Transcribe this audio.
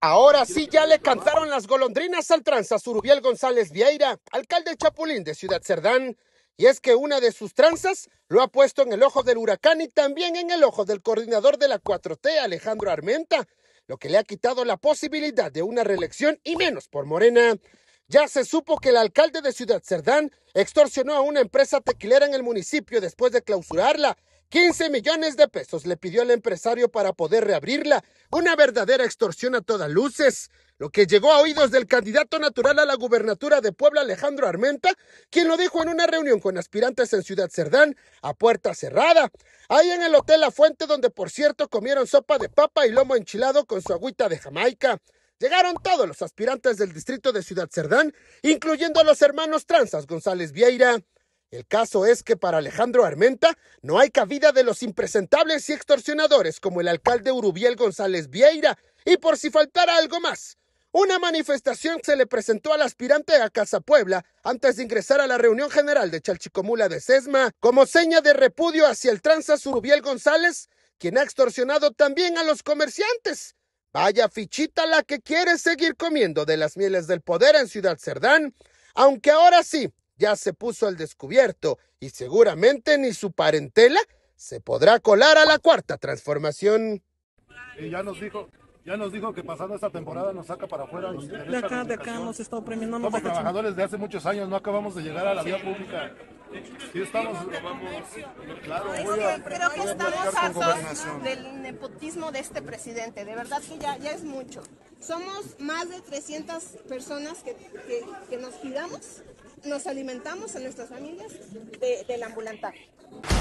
Ahora sí, ya le cantaron las golondrinas al tranza Surubiel González Vieira, alcalde Chapulín de Ciudad Cerdán. Y es que una de sus tranzas lo ha puesto en el ojo del huracán y también en el ojo del coordinador de la 4T, Alejandro Armenta, lo que le ha quitado la posibilidad de una reelección y menos por Morena. Ya se supo que el alcalde de Ciudad Cerdán extorsionó a una empresa tequilera en el municipio después de clausurarla 15 millones de pesos le pidió al empresario para poder reabrirla, una verdadera extorsión a todas luces, lo que llegó a oídos del candidato natural a la gubernatura de Puebla, Alejandro Armenta, quien lo dijo en una reunión con aspirantes en Ciudad Cerdán, a puerta cerrada, ahí en el Hotel La Fuente, donde por cierto comieron sopa de papa y lomo enchilado con su agüita de Jamaica. Llegaron todos los aspirantes del distrito de Ciudad Cerdán, incluyendo a los hermanos Tranzas González Vieira. El caso es que para Alejandro Armenta no hay cabida de los impresentables y extorsionadores como el alcalde Urubiel González Vieira. Y por si faltara algo más, una manifestación se le presentó al aspirante a Casa Puebla antes de ingresar a la reunión general de Chalchicomula de Sesma como seña de repudio hacia el transas Urubiel González, quien ha extorsionado también a los comerciantes. Vaya fichita la que quiere seguir comiendo de las mieles del poder en Ciudad Cerdán, aunque ahora sí, ya se puso al descubierto y seguramente ni su parentela se podrá colar a la cuarta transformación. Y ya nos dijo, ya nos dijo que pasando esta temporada nos saca para afuera. de acá, de acá nos está oprimiendo. Somos trabajadores de hace muchos años, no acabamos de llegar a la vía pública. Sí, estamos. Claro, creo que estamos hartos del nepotismo de este presidente. De verdad que ya, ya es mucho. Somos más de 300 personas que, nos cuidamos, nos alimentamos en nuestras familias del de